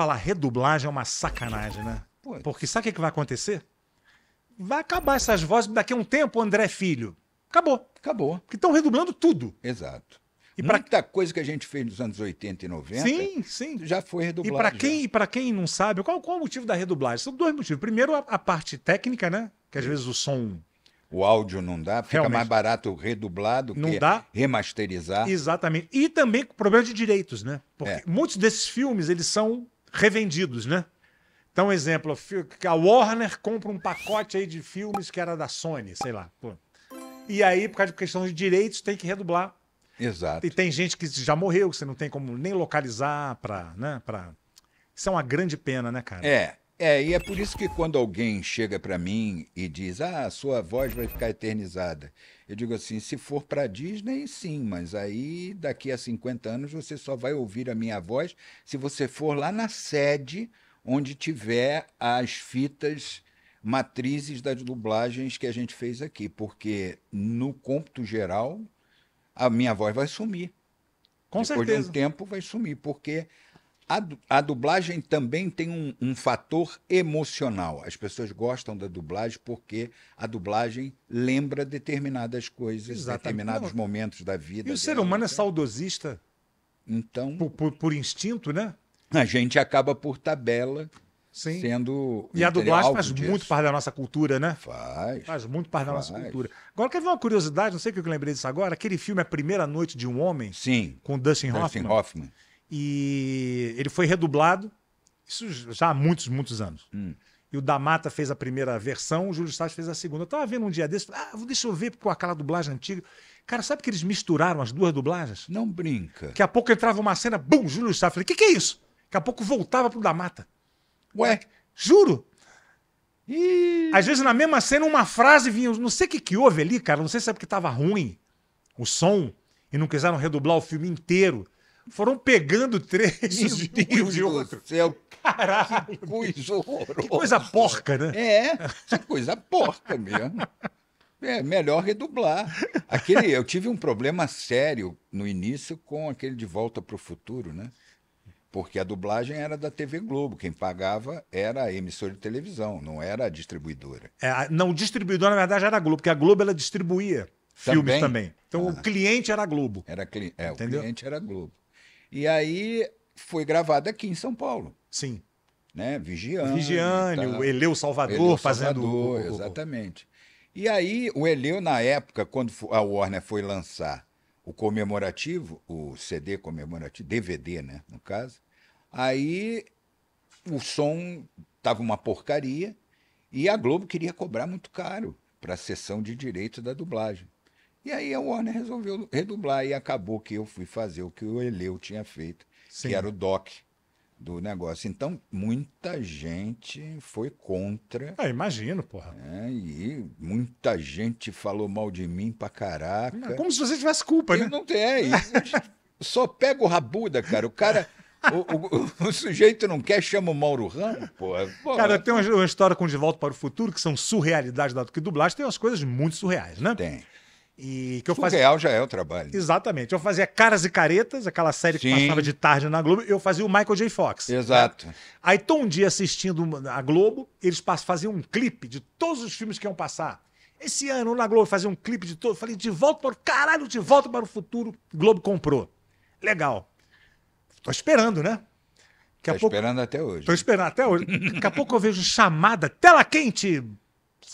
falar redublagem é uma sacanagem, né? Porque sabe o que vai acontecer? Vai acabar essas vozes daqui a um tempo, André Filho. Acabou. Acabou. Porque estão redublando tudo. Exato. E pra... Muita coisa que a gente fez nos anos 80 e 90 sim, sim. já foi redublado. E para quem, quem não sabe, qual, qual é o motivo da redublagem? São dois motivos. Primeiro, a, a parte técnica, né? Que às vezes o som o áudio não dá, fica Realmente. mais barato redublado não que dá. remasterizar. Exatamente. E também problema de direitos, né? Porque é. muitos desses filmes, eles são revendidos, né? Então, exemplo, a Warner compra um pacote aí de filmes que era da Sony, sei lá. Pô. E aí, por causa de questão de direitos, tem que redublar. Exato. E tem gente que já morreu, que você não tem como nem localizar para, né, para Isso é uma grande pena, né, cara? É. É, e é por isso que quando alguém chega para mim e diz, ah, a sua voz vai ficar eternizada, eu digo assim, se for para Disney, sim, mas aí daqui a 50 anos você só vai ouvir a minha voz se você for lá na sede onde tiver as fitas matrizes das dublagens que a gente fez aqui, porque no cômputo geral a minha voz vai sumir. Com Depois certeza. de um tempo vai sumir, porque a, a dublagem também tem um, um fator emocional. As pessoas gostam da dublagem porque a dublagem lembra determinadas coisas, Exatamente. determinados momentos da vida. E o ser humano é né? saudosista. Então. Por, por, por, instinto, né? A gente acaba por tabela Sim. sendo. E a dublagem faz disso. muito parte da nossa cultura, né? Faz. Faz muito parte faz. da nossa cultura. Agora, quer ver uma curiosidade? Não sei o que eu lembrei disso agora. Aquele filme A Primeira Noite de um Homem. Sim. Com Dustin Hoffman. Dustin Hoffman. Hoffman e ele foi redublado, isso já há muitos, muitos anos. Hum. E o Damata fez a primeira versão, o Júlio Salles fez a segunda. Eu tava vendo um dia desse, falei, ah, deixa eu ver com aquela dublagem antiga. Cara, sabe que eles misturaram as duas dublagens? Não brinca. Daqui a pouco entrava uma cena, bum, Júlio Salles. Falei, o que, que é isso? Daqui a pouco voltava pro Damata. Ué, juro. E... Às vezes na mesma cena uma frase vinha, não sei o que, que houve ali, cara, não sei se é porque tava ruim o som e não quiseram redublar o filme inteiro foram pegando trechos de, de um de outro. Céu. Caralho. Que coisa horrorosa. Que coisa porca, né? É, que coisa porca mesmo. É melhor redublar. Aquele, eu tive um problema sério no início com aquele de Volta para o Futuro, né? Porque a dublagem era da TV Globo, quem pagava era a emissora de televisão, não era a distribuidora. É, não, o distribuidor, na verdade, era a Globo, porque a Globo ela distribuía filmes também. Então ah. o cliente era a Globo. Era é, Entendeu? o cliente era a Globo. E aí foi gravado aqui em São Paulo. Sim. Né? Vigiane. Vigiane, tá... o Eleu Salvador, Eleu fazendo. Salvador, exatamente. E aí, o Eleu, na época, quando a Warner foi lançar o comemorativo, o CD comemorativo, DVD, né, no caso, aí o som estava uma porcaria e a Globo queria cobrar muito caro para a sessão de direito da dublagem. E aí a Warner resolveu redublar e acabou que eu fui fazer o que o Eleu tinha feito, Sim. que era o doc do negócio. Então, muita gente foi contra. Ah, imagino, porra. Né? E muita gente falou mal de mim pra caraca. É como se você tivesse culpa, eu né? Não tem. É só pega o rabuda, cara. O cara. O, o, o, sujeito não quer, chama o Mauro Ramos, porra. porra. Cara, tem uma, uma, história com De Volta para o Futuro, que são surrealidades, dado que dublagem tem umas coisas muito surreais, né? Tem. E que eu fazia... Surreal já é o trabalho. Exatamente. Eu fazia Caras e Caretas, aquela série que Sim. passava de tarde na Globo, eu fazia o Michael J. Fox. Né? Exato. Né? Aí tô um dia assistindo a Globo, eles faziam um clipe de todos os filmes que iam passar. Esse ano na Globo fazia um clipe de todos Falei, de volta para o caralho, de volta para o futuro. Globo comprou. Legal. Tô esperando, né? tô tá pouco... esperando até hoje. Tô esperando até hoje. Daqui a pouco eu vejo chamada, tela quente,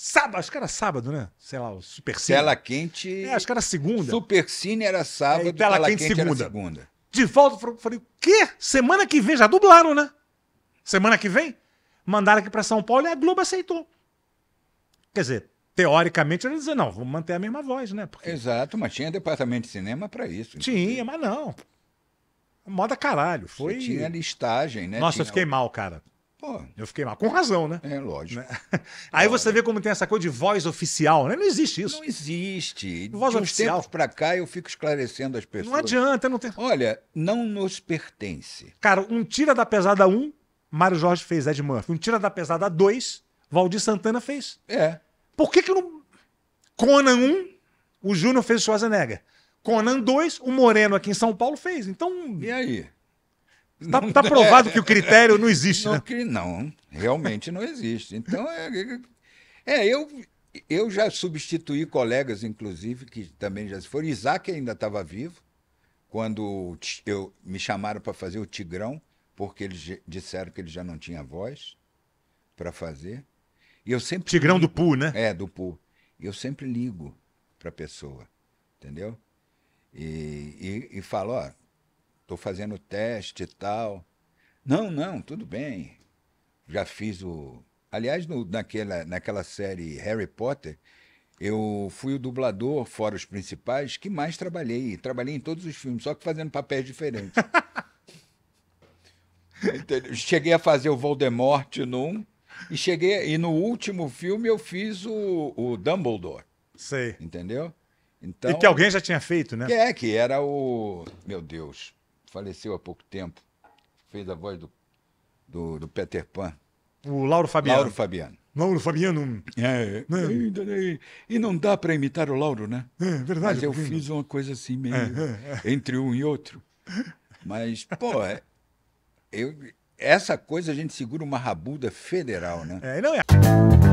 Sábado, acho que era sábado, né? Sei lá, o Super Cine. Tela Quente. É, acho que era segunda. Super Cine era sábado, é, tela, tela, Quente, quente segunda. era segunda. De volta, falei, o quê? Semana que vem já dublaram, né? Semana que vem? Mandaram aqui para São Paulo e a Globo aceitou. Quer dizer, teoricamente, eles diziam, não, vamos manter a mesma voz, né? Porque... Exato, mas tinha departamento de cinema para isso. Tinha, mas não. Moda caralho. Foi... Você tinha listagem, né? Nossa, tinha... eu fiquei mal, cara. Pô, eu fiquei mal. Com razão, né? É, lógico. Né? Aí lógico. você vê como tem essa coisa de voz oficial, né? Não existe isso. Não existe. Voz de uns oficial. tempos pra cá eu fico esclarecendo as pessoas. Não adianta, não tem. Olha, não nos pertence. Cara, um tira da pesada 1, Mário Jorge fez Ed Murphy. Um tira da pesada 2, Valdir Santana fez. É. Por que que não... Conan 1, o Júnior fez o Schwarzenegger. Conan 2, o Moreno aqui em São Paulo fez. Então... E aí? Está tá, tá é. provado é, que o critério não existe, não, né? Que, não, realmente não existe. Então, é, é, é eu, eu já substituí colegas, inclusive, que também já se foram. Isaac ainda estava vivo, quando eu, me chamaram para fazer o Tigrão, porque eles disseram que ele já não tinha voz para fazer. E eu sempre. Tigrão ligo, do Pu, né? É, do Pu. Eu sempre ligo para a pessoa, entendeu? E, e, e falo, ó, estou fazendo teste e tal. Não, não, tudo bem. Já fiz o. Aliás, no, naquela, naquela série Harry Potter, eu fui o dublador, fora os principais, que mais trabalhei. Trabalhei em todos os filmes, só que fazendo papéis diferentes. cheguei a fazer o Voldemort num, e cheguei. E no último filme eu fiz o, o Dumbledore. Sei. Entendeu? Então, e que alguém já tinha feito, né? Que é, que era o. Meu Deus faleceu há pouco tempo, fez a voz do, do, do Peter Pan. O Lauro Fabiano. Lauro Fabiano. Lauro Fabiano. É, é. E não dá para imitar o Lauro, né? É verdade. Mas eu porque... fiz uma coisa assim meio é, é, é. entre um e outro. Mas, pô, é, eu, essa coisa a gente segura uma rabuda federal, né? É, não é.